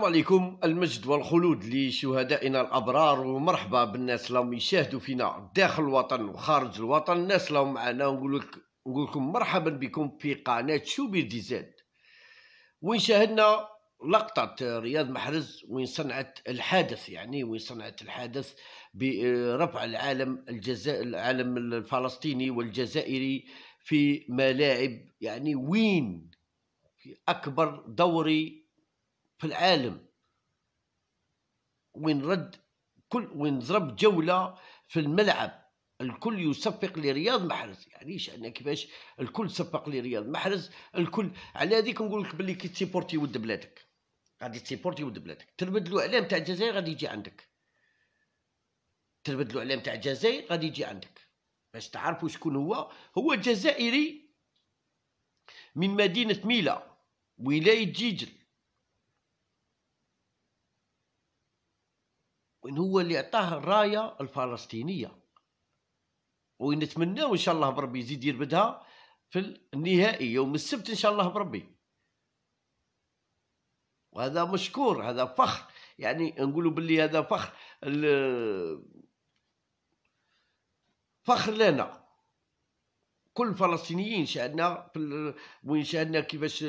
السلام عليكم المجد والخلود لشهدائنا الابرار ومرحبا بالناس اللي يشاهدوا فينا داخل الوطن وخارج الوطن الناس اللي معنا ونقول لك نقول لكم مرحبا بكم في قناه شوبير دي زاد وين شاهدنا لقطه رياض محرز وين صنعت الحادث يعني وين صنعت الحادث برفع العالم الجزائر العالم الفلسطيني والجزائري في ملاعب يعني وين في اكبر دوري في العالم وين رد كل وين ضرب جوله في الملعب الكل يصفق لرياض محرز يعني شأن يعني كيفاش الكل صفق لرياض محرز الكل على هذيك نقول لك باللي كي تسيبورتي ود بلادك غادي تسيبورتي ود بلادك تربد الاعلام تاع الجزائر غادي يجي عندك تربد الاعلام تاع الجزائر غادي يجي عندك باش تعرفوا شكون هو هو جزائري من مدينه ميلا ولايه جيجل وإن هو اللي عطاه الراية الفلسطينية ونتمناو إن شاء الله بربي يزيد يربدها في النهائي يوم السبت إن شاء الله بربي وهذا مشكور هذا فخر يعني نقولوا باللي هذا فخر فخر لنا كل فلسطينيين شاهدنا وين شاهدنا كيفاش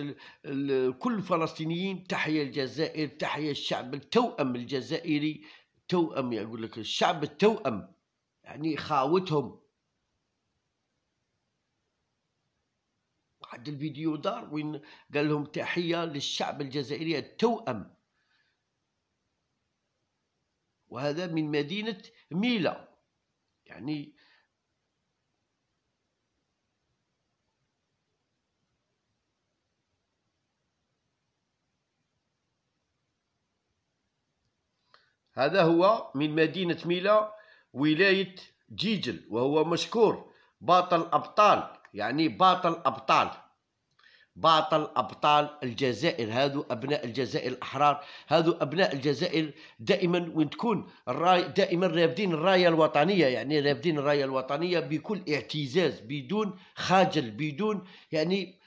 كل فلسطينيين تحيا الجزائر تحيا الشعب التوأم الجزائري التوأم يقول لك الشعب التوأم يعني خاوتهم واحد الفيديو دار وين قال لهم تحية للشعب الجزائري التوأم وهذا من مدينة ميلا يعني هذا هو من مدينة ميلا ولاية جيجل وهو مشكور بطل أبطال يعني بطل أبطال باطل أبطال الجزائر هذو أبناء الجزائر الأحرار هذو أبناء الجزائر دائما وين تكون الراي دائما رافدين الراية الوطنية يعني رافدين الراية الوطنية بكل اعتزاز بدون خجل بدون يعني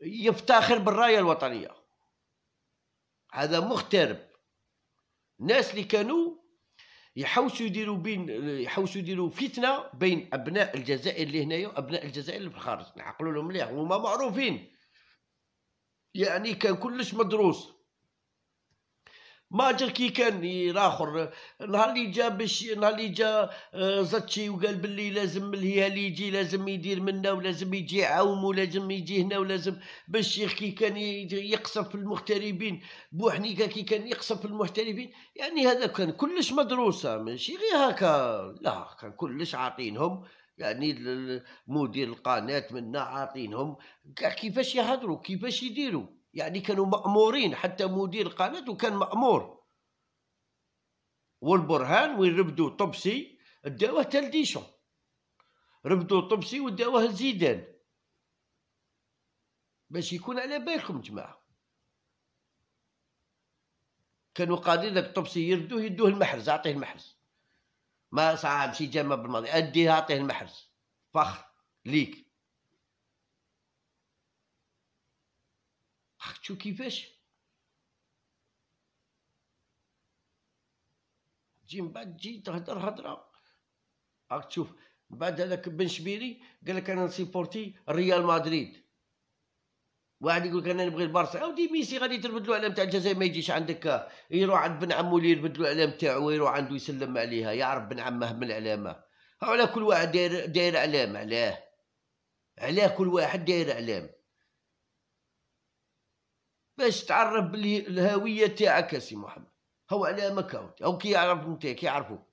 يفتخر بالراية الوطنية هذا مغترب الناس اللي كانوا يحوسوا يديروا بين يحوسوا يديروا فتنه بين ابناء الجزائر اللي هنايا وابناء الجزائر اللي في الخارج نعقلوا لهم مليح هما معروفين يعني كان كلش مدروس ماجر كي كان اخر نهار اللي جا باش نهار اللي جا آه، زاتشي وقال باللي لازم الهلال يجي لازم يدير منا ولازم يجي يعاوم ولازم يجي هنا ولازم بالشيخ كي كان يقصف في المغتربين بوحنيكه كي كان يقصف في المغتربين يعني هذا كان كلش مدروسه ماشي غير هكا لا كان كلش عاطينهم يعني مدير القناه منا عاطينهم كيفاش يهضروا كيفاش يديروا يعني كانوا مأمورين حتى مدير القناة وكان مأمور والبرهان وين ربدو طبسي داوه تلديشون ربدو طبسي وداوه لزيدان باش يكون على بالكم جماعه كانوا قادرين داك الطبسي يردوه يدوه المحرز اعطيه المحرز ما صعب شي جامع بالماضي أديه اعطيه المحرز فخر ليك اختو كيفاش تجي من بعد تجي تهدر هدره راك تشوف بعد هذاك بن شبيري قال لك انا نسيبورتي ريال مدريد واحد يقول لك انا نبغي البارسا اودي ميسي غادي تربدلو علم تاع الجزائر ما يجيش عندك يروح عند بن عمو اللي يربدلو العلم تاعو ويروح عنده يسلم عليها يعرف بن عمه من العلامه على كل واحد داير داير اعلام علاه علاه كل واحد داير اعلام باش تعرف بلي الهويه تاعك سي محمد هو على مكاوت او كي يعرفك انت كي يعرفوك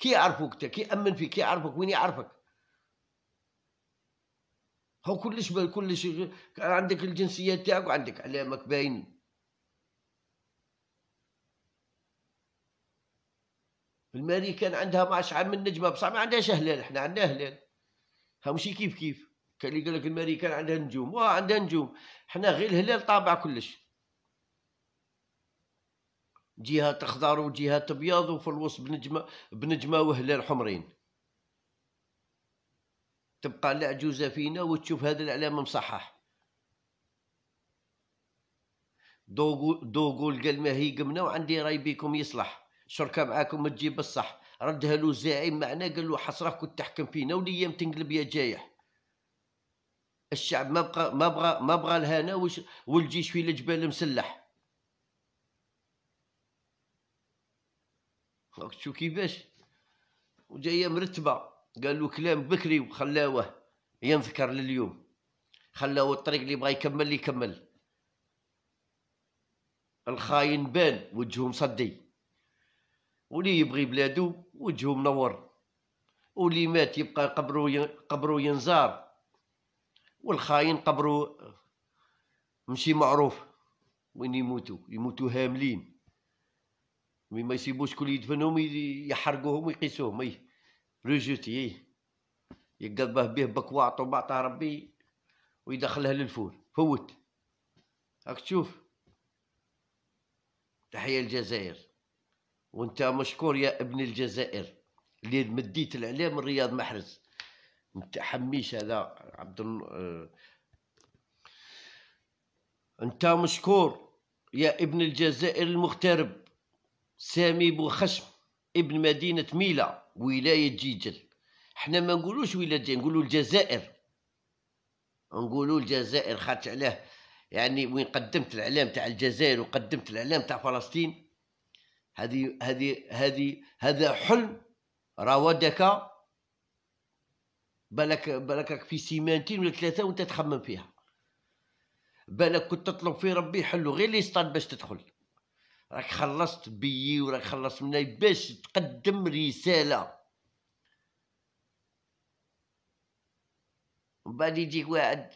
كي يعرفوك انت كي امن فيك كي يعرفك وين يعرفك هو كلش كلش عندك الجنسيه تاعك وعندك علامك باينين الماري كان عندها معش عام من نجمه بصح ما عندهاش هلال احنا عندنا هلال ها ماشي كيف كيف كان اللي لك الماريكان عندها نجوم واه عندها نجوم حنا غير الهلال طابع كلش جهه اخضر وجهه ابيض وفي الوسط بنجمه بنجمه وهلال حمرين تبقى العجوزه فينا وتشوف هذا الاعلام مصحح دوغو قال ما هي قمنا وعندي راي بيكم يصلح شركه معاكم تجيب الصح ردها له زعيم معنا قال له حصرك كنت تحكم فينا وليام تنقلب يا جايح الشعب ما بقى ما بغى ما بغى الهنا والجيش في الجبال مسلح شو كيفاش وجايه مرتبه قال له كلام بكري وخلاوه ينذكر لليوم خلاوه الطريق اللي بغى يكمل يكمل الخاين بان وجهه مصدي ولي يبغي بلادو وجهه منور ولي مات يبقى قبرو قبره ينزار والخاين قبره مشي معروف وين يموتوا يموتوا هاملين ما يسيبوش كل يدفنهم يحرقوهم ويقيسوهم اي رجوتي اي يقضبه به بكواط ومعطاه ربي ويدخلها للفول فوت هاك تشوف تحية الجزائر وانت مشكور يا ابن الجزائر اللي مديت الاعلام الرياض محرز متحميش هذا عبد الله آه، انت مشكور يا ابن الجزائر المغترب سامي بوخشم ابن مدينة ميلا ولاية جيجل حنا ما نقولوش ولاية جيجل نقولو الجزائر نقولو الجزائر خاطر عليه يعني وين قدمت الاعلام تاع الجزائر وقدمت الاعلام تاع فلسطين هذه هذه هذه هذا حلم راودك بالك بالك راك في سيمانتين ولا ثلاثه وانت تخمم فيها بالك كنت تطلب في ربي يحلو غير لي ستاد باش تدخل راك خلصت بيي وراك خلصت مني باش تقدم رساله وبعد يجيك واحد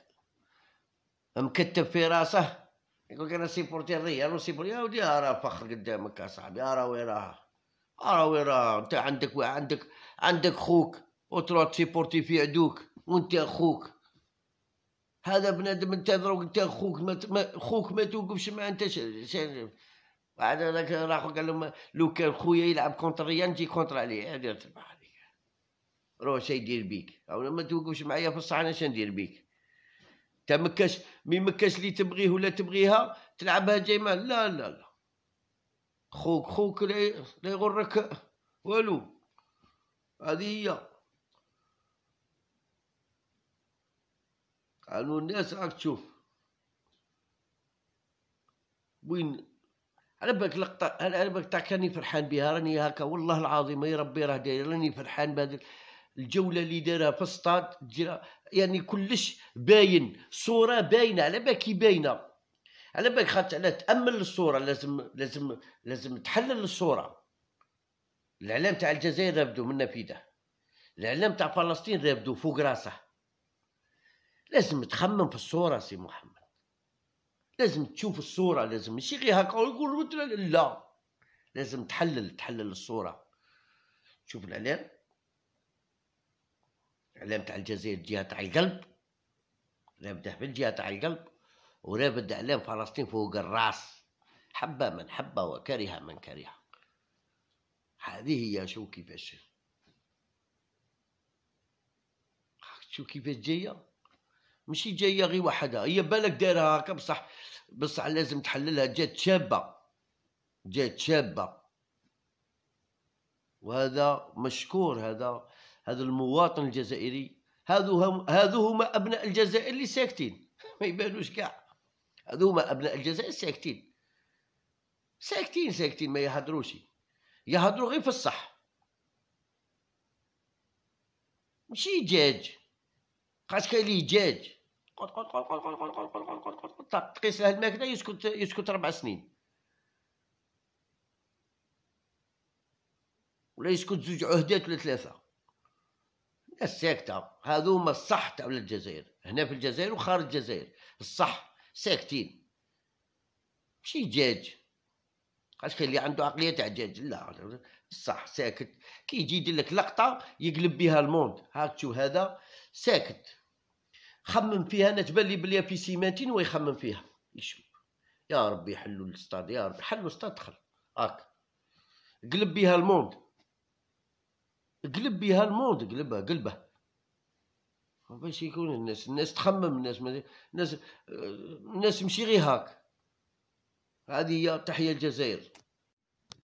مكتب في راسه يقولك انا سيبورتي الريال وسيبورتي يا ودي راه فخر قدامك اصاحبي راه وين راه راه وين راه انت عندك عندك عندك خوك وتروح تسيبورتي في عدوك وانت اخوك هذا بنادم انتظرك انت اخوك ما, اخوك ما توقفش معاه انت بعد هذاك راح قال لهم لو كان خويا يلعب كونتر يا نجي كونتر عليه هذه تربح عليك روح شي يدير بيك او ما توقفش معايا في الصحن اش شندير بيك تا مكاش مي مكاش اللي تبغيه ولا تبغيها تلعبها جاي ما لا لا لا خوك خوك لا يغرك والو هذه هي عنو الناس راك تشوف وين على بالك لقطة على بالك تاع كاني فرحان بها راني هكا والله العظيم يا ربي راه داير راني فرحان بهذه الجولة اللي دارها في السطاد يعني كلش باين صورة باينة على بالك باينة على بالك خاطر على تأمل الصورة لازم لازم لازم تحلل الصورة الإعلام تاع الجزائر رابدو من نافذة الإعلام تاع فلسطين رابدو فوق راسه لازم تخمم في الصورة سي محمد لازم تشوف الصورة لازم ماشي غير هكا ويقول لا لازم تحلل تحلل الصورة تشوف الإعلام الإعلام تاع الجزائر جهة تاع القلب رابد في الجهة تاع القلب ورابد إعلام فلسطين فوق الراس حبة من حبة وكره من كره هذه هي شو كيفاش شو كيفاش جايه ماشي جايه غير وحدها هي بالك دايرها هكا بصح بصح لازم تحللها جات شابه جات شابه وهذا مشكور هذا هذا المواطن الجزائري هذو هم هذو هما ابناء الجزائر اللي ساكتين ما يبانوش كاع هذو هما ابناء الجزائر ساكتين ساكتين ساكتين ما يهضروش يهضروا غير في الصح ماشي جاج بقات كالهجاج قل قل قل قل قل قل قل قل قل قل قل قل تقيس له الماكله يسكت يسكت ربع سنين ولا يسكت زوج عهدات ولا ثلاثه الناس ساكته هادو هما الصح تاع ولاد الجزائر هنا في الجزائر وخارج الجزائر الصح ساكتين ماشي دجاج قاش كاين اللي عنده عقليه تاع دجاج لا الصح ساكت كي يجي يدير لك لقطه يقلب بها الموند هاك تشوف هذا ساكت خمم فيها انا تبان لي بلي في سيماتين ويخمم فيها يشوف يا ربي حلوا الاستاد يا ربي حلوا الاستاد دخل هاك قلب بها الموند قلب بها الموند قلبها قلبها باش يكون الناس الناس تخمم الناس ما الناس الناس مشي غير هاك هذه هي تحية الجزائر